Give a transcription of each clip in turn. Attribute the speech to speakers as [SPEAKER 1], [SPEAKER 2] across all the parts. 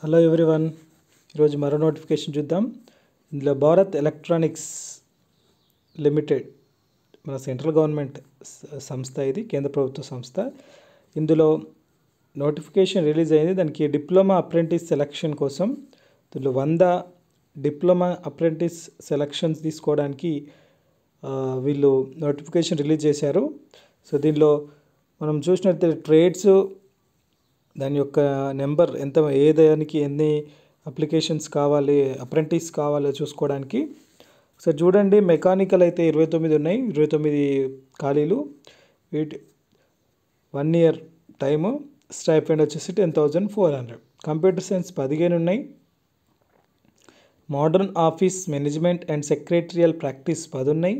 [SPEAKER 1] Hello everyone ఈరోజు మరో notification చూద్దాం ఇందులో భారత్ ఎలక్ట్రానిక్స్ లిమిటెడ్ మన సెంట్రల్ గవర్నమెంట్ సంస్థ ఇది కేంద్ర ప్రభుత్వ సంస్థ ఇందులో నోటిఫికేషన్ రిలీజ్ అయింది దానికి డిప్లొమా అప్రెంటిస్ సెలక్షన్ కోసం ఇందులో వంద డిప్లొమా అప్రెంటిస్ సెలక్షన్స్ తీసుకోవడానికి వీళ్ళు నోటిఫికేషన్ రిలీజ్ చేశారు సో దీనిలో మనం చూసినట్లయితే ట్రేడ్స్ దాని యొక్క నెంబర్ ఎంత ఏ దానికి ఎన్ని అప్లికేషన్స్ కావాలి అప్రెంటిస్ కావాలో చూసుకోవడానికి ఒకసారి చూడండి మెకానికల్ అయితే ఇరవై తొమ్మిది ఉన్నాయి ఇరవై తొమ్మిది ఖాళీలు వీటి వన్ ఇయర్ టైము అండ్ వచ్చేసి ten thousand four hundred computer science పదిహేను ఉన్నాయి modern office management and secretarial practice పది ఉన్నాయి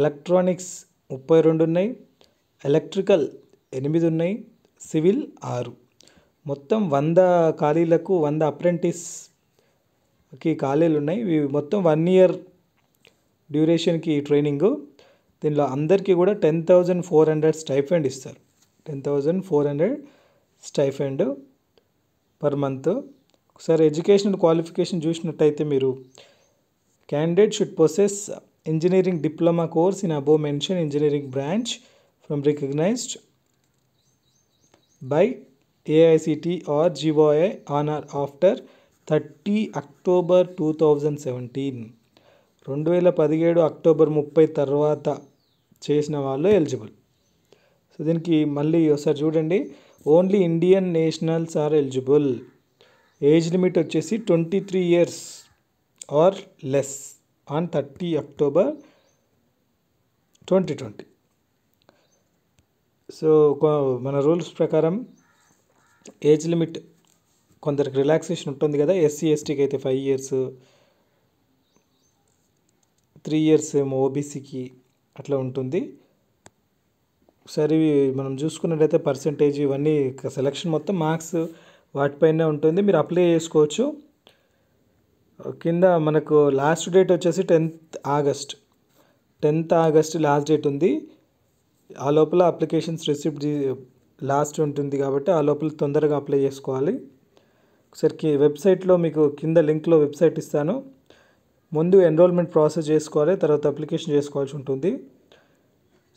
[SPEAKER 1] ఎలక్ట్రానిక్స్ ముప్పై రెండు ఉన్నాయి ఎలక్ట్రికల్ ఎనిమిది ఉన్నాయి సివిల్ ఆరు మొత్తం వంద ఖాళీలకు వంద అప్రెంటిస్కి ఖాళీలు ఉన్నాయి మొత్తం వన్ ఇయర్ డ్యూరేషన్కి ట్రైనింగు దీనిలో అందరికీ కూడా ten thousand four hundred stipend ఇస్తారు ten thousand four hundred stipend per month ఒకసారి ఎడ్యుకేషనల్ క్వాలిఫికేషన్ చూసినట్టయితే మీరు candidate should process engineering diploma course in above mention engineering branch from recognized by AICTE or on or after thirty October two thousand seventeen రెండు వేల పదిహేడు October ముప్పై తర్వాత చేసిన వాళ్ళు ఎలిజిబుల్ సో దీనికి మళ్ళీ ఒకసారి చూడండి only Indian nationals are eligible age limit వచ్చేసి twenty three years or less on thirty October twenty twenty so మన రూల్స్ ప్రకారం ఏజ్ లిమిట్ కొందరికి రిలాక్సేషన్ ఉంటుంది కదా ఎస్సీ ఎస్టీకి అయితే ఫైవ్ ఇయర్స్ త్రీ ఇయర్స్ ఏమో ఓబీసీకి అట్లా ఉంటుంది సరే మనం చూసుకున్నట్టయితే పర్సంటేజ్ ఇవన్నీ సెలక్షన్ మొత్తం మార్క్స్ వాటిపైనే ఉంటుంది మీరు అప్లై చేసుకోవచ్చు కింద మనకు లాస్ట్ డేట్ వచ్చేసి tenth August tenth August last date ఉంది ఆ లోపల అప్లికేషన్స్ రిసిప్ట్ లాస్ట్ ఉంటుంది కాబట్టి ఆ లోపల తొందరగా అప్లై చేసుకోవాలి ఒకసారి వెబ్సైట్లో మీకు కింద లింక్లో వెబ్సైట్ ఇస్తాను ముందు ఎన్రోల్మెంట్ ప్రాసెస్ చేసుకోవాలి తర్వాత అప్లికేషన్ చేసుకోవాల్సి ఉంటుంది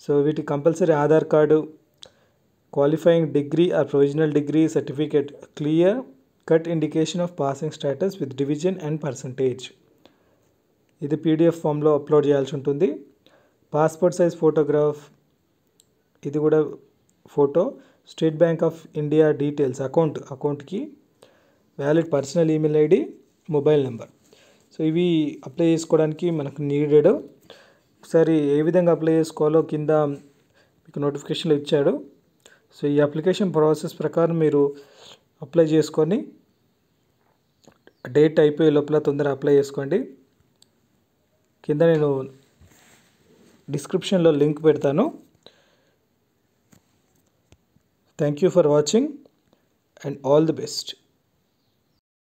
[SPEAKER 1] సో వీటి compulsory Aadhaar card qualifying degree or provisional degree certificate clear cut indication of passing status with division and percentage ఇది పీడిఎఫ్ ఫామ్లో అప్లోడ్ చేయాల్సి ఉంటుంది పాస్పోర్ట్ సైజ్ ఫోటోగ్రాఫ్ ఇది కూడా photo State Bank of India details account అకౌంట్కి valid personal email ID mobile number so ఇవి apply చేసుకోవడానికి మనకు నీడెడ్ ఒకసారి ఏ విధంగా అప్లై చేసుకోవాలో కింద మీకు నోటిఫికేషన్లో ఇచ్చాడు సో ఈ అప్లికేషన్ ప్రాసెస్ ప్రకారం మీరు అప్లై చేసుకొని డేట్ అయిపోయే లోపల తొందరగా అప్లై చేసుకోండి కింద నేను డిస్క్రిప్షన్లో లింక్ పెడతాను Thank you for watching and all the best.